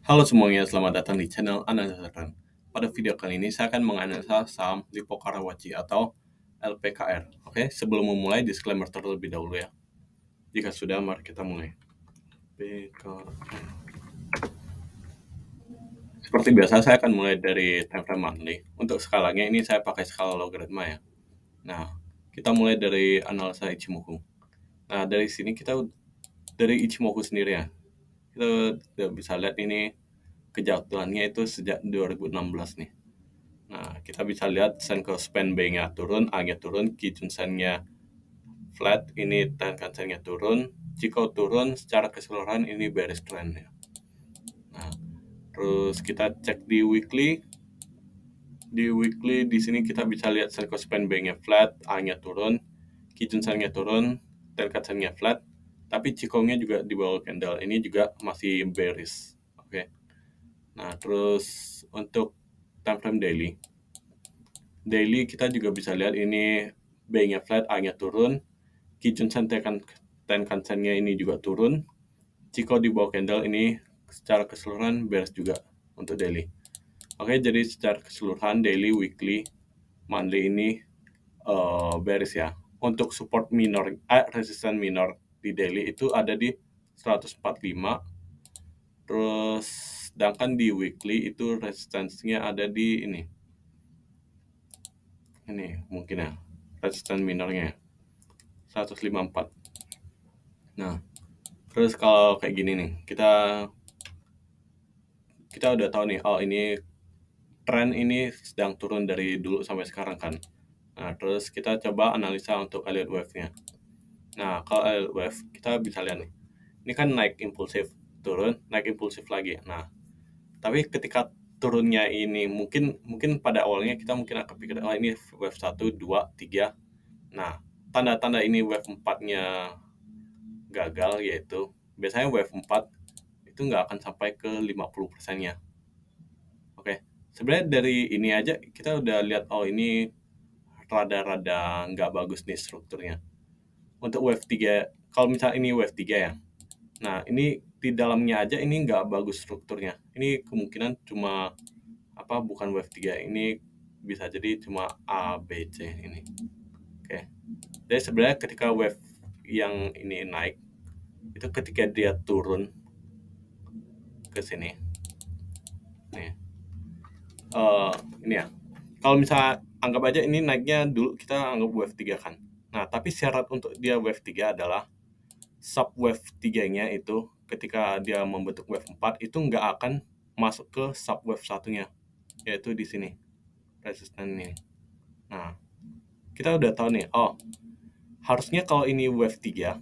Halo semuanya, selamat datang di channel Analisa Saham. Pada video kali ini saya akan menganalisa saham Lipo Karawaci atau LPKR. Oke, sebelum memulai disclaimer terlebih dahulu ya. Jika sudah, mari kita mulai. PKR. Seperti biasa saya akan mulai dari time frame monthly. Untuk skalanya ini saya pakai skala logaritma ya. Nah, kita mulai dari analisa Ichimoku. Nah, dari sini kita dari Ichimoku sendiri ya kita, bisa lihat ini kejatuhannya itu sejak 2016 nih nah kita bisa lihat Senko span B-nya turun A-nya turun Kijun Sen-nya flat ini Tenkan Sen-nya turun jika turun secara keseluruhan ini bearish trend nya nah terus kita cek di weekly di weekly di sini kita bisa lihat Senko span B-nya flat, A-nya turun, Kijun Sen-nya turun, Tenkan Sen-nya flat tapi cikongnya juga di bawah candle ini juga masih bearish oke okay. nah terus untuk time frame daily daily kita juga bisa lihat ini B-nya flat A-nya turun Kijun Sente kan ten nya ini juga turun Ciko di bawah candle ini secara keseluruhan bearish juga untuk daily oke okay, jadi secara keseluruhan daily weekly monthly ini uh, bearish ya untuk support minor eh, resisten minor di daily itu ada di 145 terus sedangkan di weekly itu resistensinya ada di ini ini mungkin ya resisten minornya 154 nah terus kalau kayak gini nih kita kita udah tahu nih oh ini tren ini sedang turun dari dulu sampai sekarang kan nah terus kita coba analisa untuk Elliott wave nya Nah, kalau wave kita bisa lihat nih. Ini kan naik impulsif, turun, naik impulsif lagi. Nah, tapi ketika turunnya ini mungkin mungkin pada awalnya kita mungkin akan pikir oh ini wave 1 2 3. Nah, tanda-tanda ini wave 4-nya gagal yaitu biasanya wave 4 itu nggak akan sampai ke 50 nya Oke, sebenarnya dari ini aja kita udah lihat oh ini rada-rada nggak bagus nih strukturnya untuk wave 3 kalau misalnya ini wave 3 ya nah ini di dalamnya aja ini nggak bagus strukturnya ini kemungkinan cuma apa bukan wave 3 ini bisa jadi cuma A B C ini oke okay. jadi sebenarnya ketika wave yang ini naik itu ketika dia turun ke sini nih uh, ini ya kalau misalnya anggap aja ini naiknya dulu kita anggap wave 3 kan Nah, tapi syarat untuk dia wave 3 adalah sub wave 3-nya itu ketika dia membentuk wave 4 itu nggak akan masuk ke sub wave satunya yaitu di sini resisten ini. Nah, kita udah tahu nih, oh harusnya kalau ini wave 3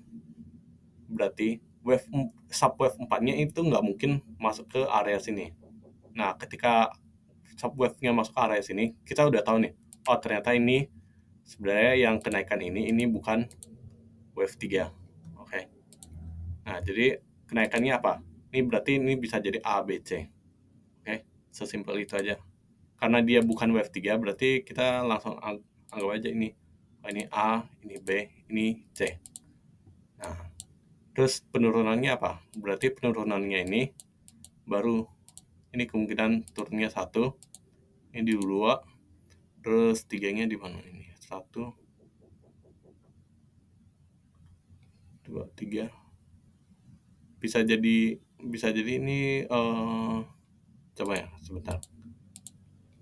berarti wave wave 4-nya itu nggak mungkin masuk ke area sini. Nah, ketika sub wave nya masuk ke area sini, kita udah tahu nih, oh ternyata ini sebenarnya yang kenaikan ini ini bukan wave 3 oke okay? nah jadi kenaikannya apa ini berarti ini bisa jadi A B C oke okay? sesimpel itu aja karena dia bukan wave 3 berarti kita langsung ang anggap aja ini oh, ini A ini B ini C nah terus penurunannya apa berarti penurunannya ini baru ini kemungkinan turunnya satu ini di dua terus tiganya di mana ini satu dua tiga bisa jadi bisa jadi ini uh, coba ya sebentar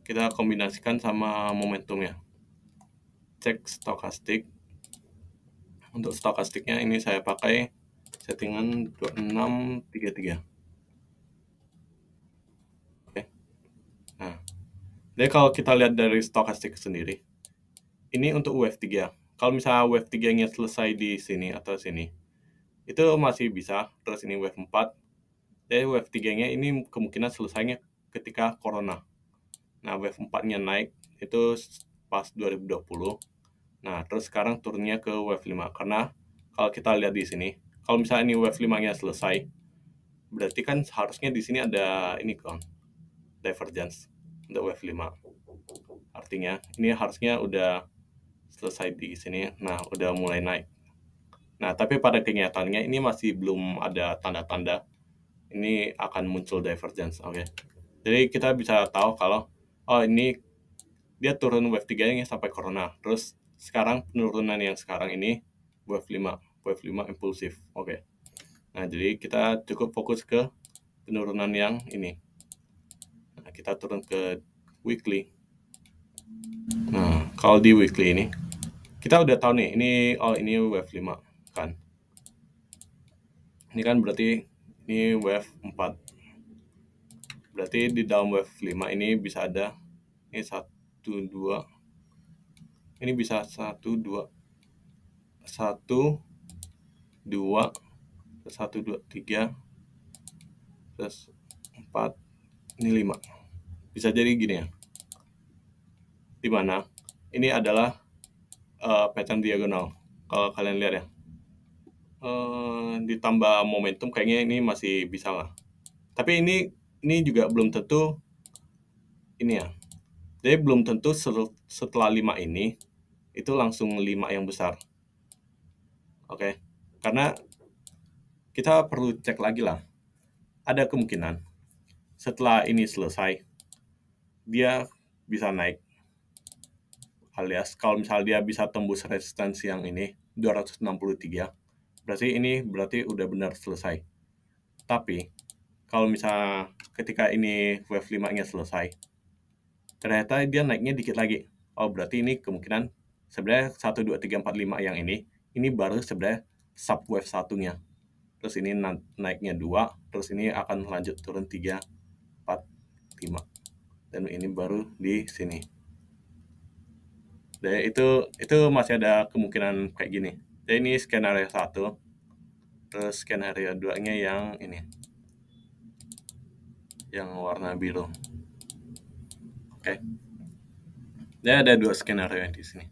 kita kombinasikan sama momentum ya cek stokastik untuk stokastiknya ini saya pakai settingan 2633 oke nah jadi kalau kita lihat dari stokastik sendiri ini untuk wave 3. Kalau misalnya wave 3-nya selesai di sini atau sini, itu masih bisa. Terus ini wave 4. Jadi wave 3-nya ini kemungkinan selesainya ketika corona. Nah, wave 4-nya naik itu pas 2020. Nah, terus sekarang turunnya ke wave 5 karena kalau kita lihat di sini, kalau misalnya ini wave 5-nya selesai, berarti kan harusnya di sini ada ini kan divergence untuk wave 5. Artinya ini harusnya udah selesai di sini nah udah mulai naik nah tapi pada kenyataannya ini masih belum ada tanda-tanda ini akan muncul divergence oke okay? jadi kita bisa tahu kalau oh ini dia turun wave 3 nya sampai corona terus sekarang penurunan yang sekarang ini wave 5 wave 5 impulsif oke okay. nah jadi kita cukup fokus ke penurunan yang ini nah, kita turun ke weekly nah kalau di weekly ini kita udah tahu nih ini all ini wave 5 kan ini kan berarti ini wave 4 berarti di dalam wave 5 ini bisa ada ini 1 2 ini bisa 1 2 1 2 1, 2, 3 terus 4 ini 5 bisa jadi gini ya dimana ini adalah uh, pattern diagonal kalau kalian lihat ya uh, ditambah momentum kayaknya ini masih bisa lah tapi ini ini juga belum tentu ini ya jadi belum tentu setelah 5 ini itu langsung 5 yang besar oke okay. karena kita perlu cek lagi lah ada kemungkinan setelah ini selesai dia bisa naik alias kalau misalnya dia bisa tembus resistance yang ini 263 berarti ini berarti udah benar selesai tapi kalau misalnya ketika ini wave 5 nya selesai ternyata dia naiknya dikit lagi oh berarti ini kemungkinan sebenarnya 1, 2, 3, 4, 5 yang ini ini baru sebenarnya sub wave satunya terus ini na naiknya 2 terus ini akan lanjut turun 3, 4, 5 dan ini baru di sini jadi itu itu masih ada kemungkinan kayak gini. Jadi ini skenario satu, terus skenario nya yang ini, yang warna biru. Oke, okay. jadi ada dua skenario yang di sini.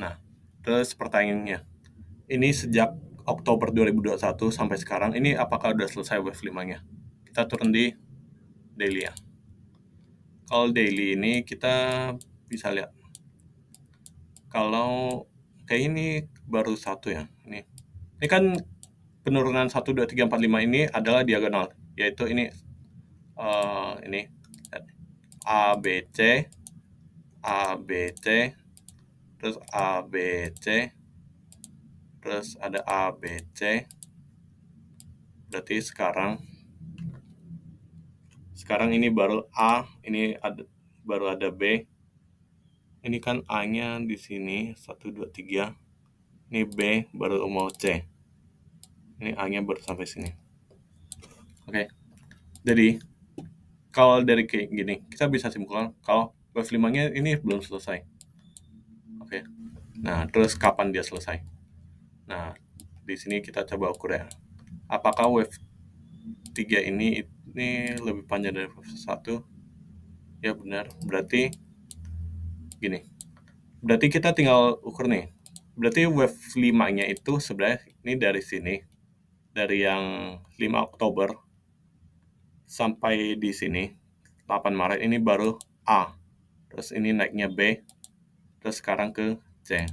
Nah, terus pertanyaannya, ini sejak Oktober 2021 sampai sekarang, ini apakah udah selesai wave 5-nya? Kita turun di daily ya. Kalau daily ini kita bisa lihat kalau kayak ini baru satu ya ini ini kan penurunan satu dua tiga empat lima ini adalah diagonal yaitu ini uh, ini A, B, C A, B, C terus A, B, C terus ada A, B, C berarti sekarang sekarang ini baru A ini ada, baru ada B ini kan A nya di sini 1, 2, 3 ini B baru mau C ini A nya baru sampai sini oke okay. jadi kalau dari kayak gini kita bisa simpulkan kalau wave 5 nya ini belum selesai oke okay. nah terus kapan dia selesai nah di sini kita coba ukur ya apakah wave 3 ini ini lebih panjang dari wave 1 ya benar berarti gini berarti kita tinggal ukur nih berarti wave 5 nya itu sebenarnya ini dari sini dari yang 5 Oktober sampai di sini 8 Maret ini baru A terus ini naiknya B terus sekarang ke C oke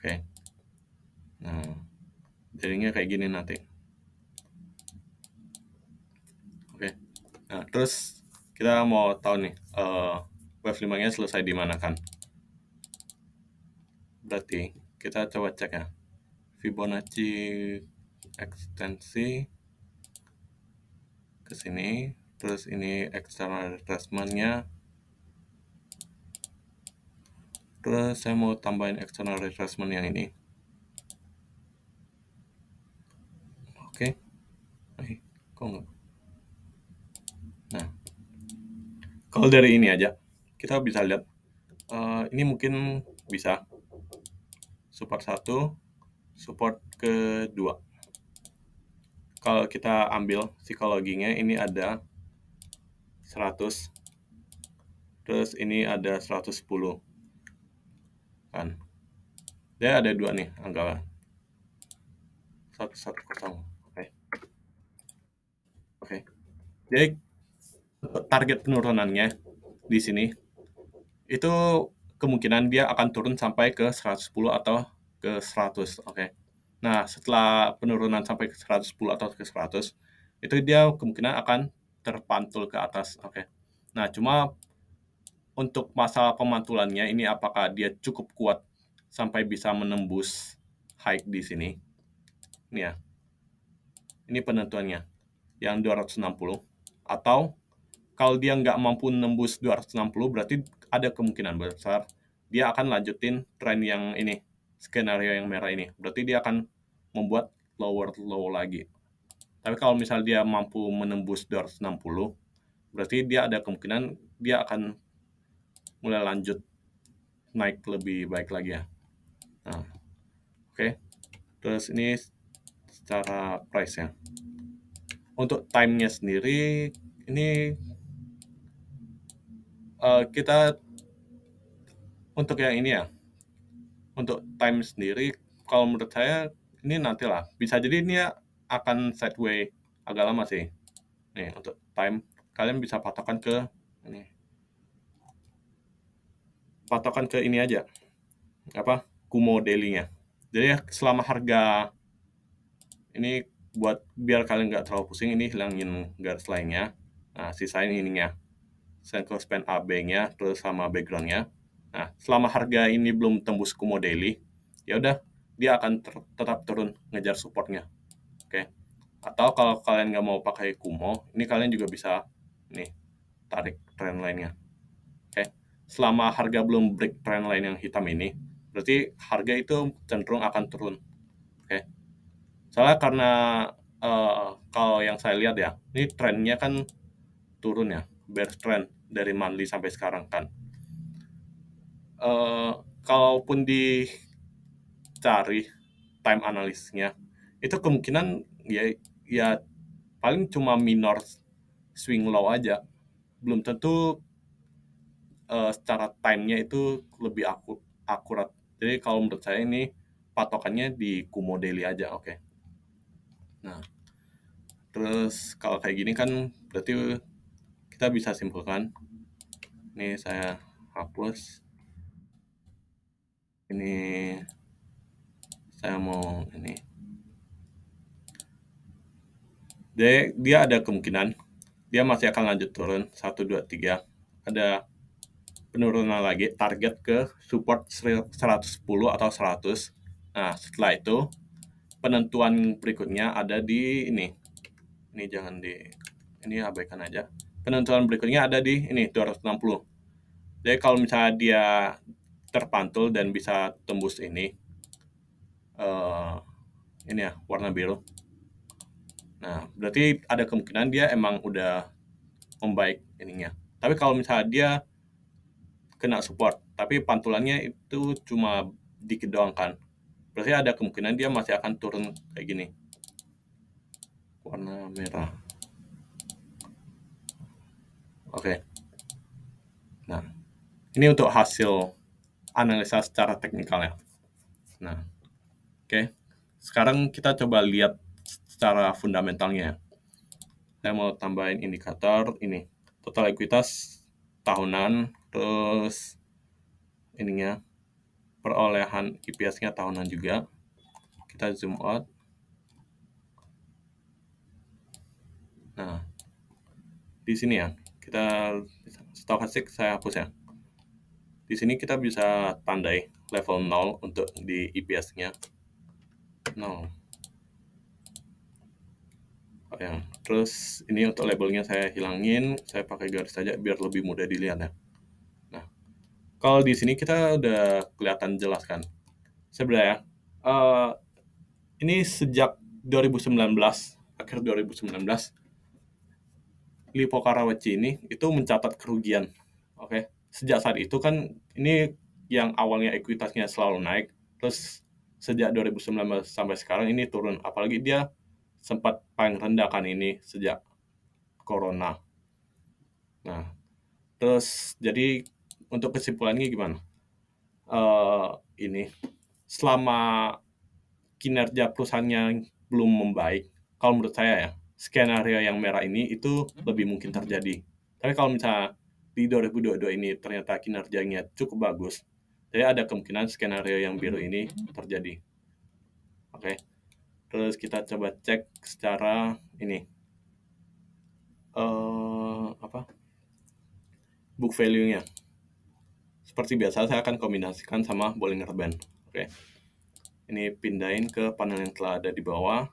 okay. nah jadinya kayak gini nanti oke okay. nah terus kita mau tahu nih uh, wave 5 nya selesai dimanakan berarti kita coba cek ya Fibonacci ekstensi ke sini terus ini external retracement nya terus saya mau tambahin external retracement yang ini oke okay. Eh, kok enggak nah kalau dari ini aja kita bisa lihat uh, ini mungkin bisa support satu support kedua kalau kita ambil psikologinya ini ada 100 terus ini ada 110 kan dia ada dua nih angka 110 oke okay. oke okay. jadi target penurunannya di sini itu kemungkinan dia akan turun sampai ke 110 atau ke 100 oke okay. nah setelah penurunan sampai ke 110 atau ke 100 itu dia kemungkinan akan terpantul ke atas oke okay. nah cuma untuk masalah pemantulannya ini apakah dia cukup kuat sampai bisa menembus high di sini ini ya ini penentuannya yang 260 atau kalau dia nggak mampu menembus 260 berarti ada kemungkinan besar dia akan lanjutin tren yang ini, skenario yang merah ini. Berarti dia akan membuat lower low lagi. Tapi kalau misal dia mampu menembus 260, berarti dia ada kemungkinan dia akan mulai lanjut naik lebih baik lagi ya. Nah, oke. Okay. Terus ini secara price ya. Untuk timenya sendiri, ini uh, kita untuk yang ini ya untuk time sendiri kalau menurut saya ini nantilah bisa jadi ini ya akan sideway agak lama sih nih untuk time kalian bisa patokan ke ini patokan ke ini aja apa kumo dailynya jadi ya, selama harga ini buat biar kalian nggak terlalu pusing ini hilangin garis lainnya nah sisain ininya send span AB nya terus sama background-nya. Nah, selama harga ini belum tembus Kumo Daily, ya udah dia akan ter tetap turun ngejar supportnya. Oke. Okay. Atau kalau kalian nggak mau pakai Kumo, ini kalian juga bisa nih tarik trend lainnya. Oke. Okay. Selama harga belum break trend lain yang hitam ini, berarti harga itu cenderung akan turun. Oke. Okay. Soalnya karena uh, kalau yang saya lihat ya, ini trennya kan turun ya, bear trend dari monthly sampai sekarang kan. Eh, kalaupun dicari time analisnya itu kemungkinan ya ya paling cuma minor swing low aja belum tentu uh, secara timenya itu lebih aku, akurat jadi kalau menurut saya ini patokannya di Kumo Daily aja oke okay. nah terus kalau kayak gini kan berarti kita bisa simpulkan ini saya hapus ini saya mau ini dia, dia ada kemungkinan dia masih akan lanjut turun 1 2 3 ada penurunan lagi target ke support 110 atau 100 nah setelah itu penentuan berikutnya ada di ini ini jangan di ini abaikan aja penentuan berikutnya ada di ini 260 jadi kalau misalnya dia terpantul dan bisa tembus ini uh, ini ya warna biru nah berarti ada kemungkinan dia emang udah membaik ininya tapi kalau misalnya dia kena support tapi pantulannya itu cuma dikit doang kan berarti ada kemungkinan dia masih akan turun kayak gini warna merah oke okay. nah ini untuk hasil analisa secara teknikalnya. Nah, oke. Okay. Sekarang kita coba lihat secara fundamentalnya. Ya. Saya mau tambahin indikator ini. Total ekuitas tahunan, terus ininya perolehan IPS-nya tahunan juga. Kita zoom out. Nah, di sini ya, kita stokastik saya hapus ya. Di sini kita bisa tandai level 0 untuk di IPS-nya. 0. Oh ya. Terus ini untuk labelnya saya hilangin, saya pakai garis saja biar lebih mudah dilihat ya. Nah, kalau di sini kita udah kelihatan jelas kan. Sebenarnya uh, ini sejak 2019, akhir 2019 Lipo Karawaci ini itu mencatat kerugian. Oke. Okay? sejak saat itu kan ini yang awalnya ekuitasnya selalu naik terus sejak 2019 sampai sekarang ini turun apalagi dia sempat paling rendah kan ini sejak corona nah terus jadi untuk kesimpulannya gimana uh, ini selama kinerja perusahaannya belum membaik kalau menurut saya ya skenario yang merah ini itu hmm. lebih mungkin terjadi tapi kalau misalnya di 2022 ini ternyata kinerjanya cukup bagus, jadi ada kemungkinan skenario yang biru ini terjadi. Oke. Okay. Terus kita coba cek secara ini. Uh, apa? Book value-nya. Seperti biasa saya akan kombinasikan sama Bollinger Band. Oke. Okay. Ini pindahin ke panel yang telah ada di bawah.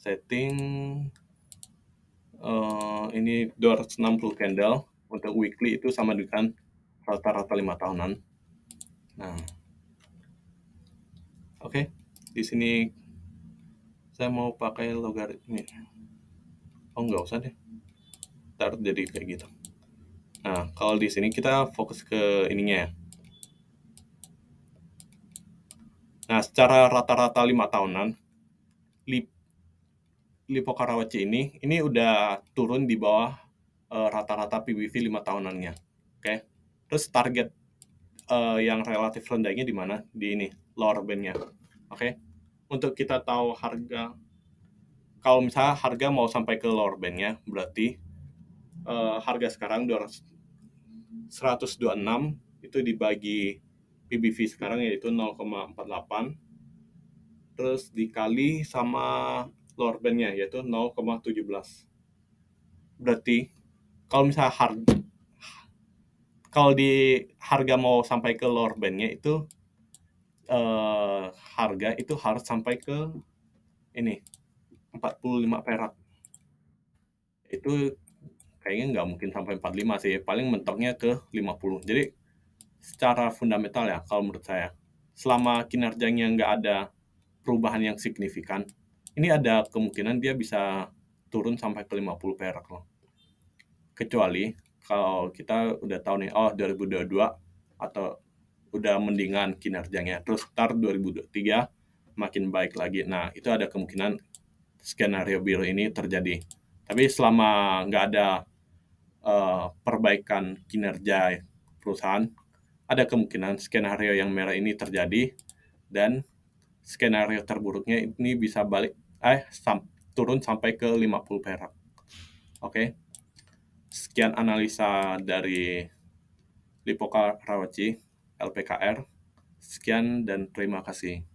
Setting uh, ini 260 candle untuk weekly itu sama dengan rata-rata lima tahunan. Nah, oke, okay. di sini saya mau pakai logaritma. Oh nggak usah deh, Taruh jadi kayak gitu. Nah, kalau di sini kita fokus ke ininya ya. Nah, secara rata-rata lima tahunan, Lip, Lipo Karawaci ini, ini udah turun di bawah Eh, rata-rata PBV lima tahunannya. Oke. Okay? Terus target uh, yang relatif rendahnya di mana? Di ini, lower band-nya. Oke. Okay? Untuk kita tahu harga kalau misalnya harga mau sampai ke lower band-nya, berarti uh, harga sekarang 200, 126 itu dibagi PBV sekarang yaitu 0,48 terus dikali sama lower band-nya yaitu 0,17 berarti kalau misalnya harga kalau di harga mau sampai ke lower bandnya itu uh, harga itu harus sampai ke ini 45 perak itu kayaknya nggak mungkin sampai 45 sih paling mentoknya ke 50 jadi secara fundamental ya kalau menurut saya selama kinerjanya nggak ada perubahan yang signifikan ini ada kemungkinan dia bisa turun sampai ke 50 perak loh kecuali kalau kita udah tahu nih oh 2022 atau udah mendingan kinerjanya terus start 2023 makin baik lagi nah itu ada kemungkinan skenario biru ini terjadi tapi selama nggak ada uh, perbaikan kinerja perusahaan ada kemungkinan skenario yang merah ini terjadi dan skenario terburuknya ini bisa balik eh sam turun sampai ke 50 perak oke okay? Sekian analisa dari Lipoka Rawaci, LPKR. Sekian dan terima kasih.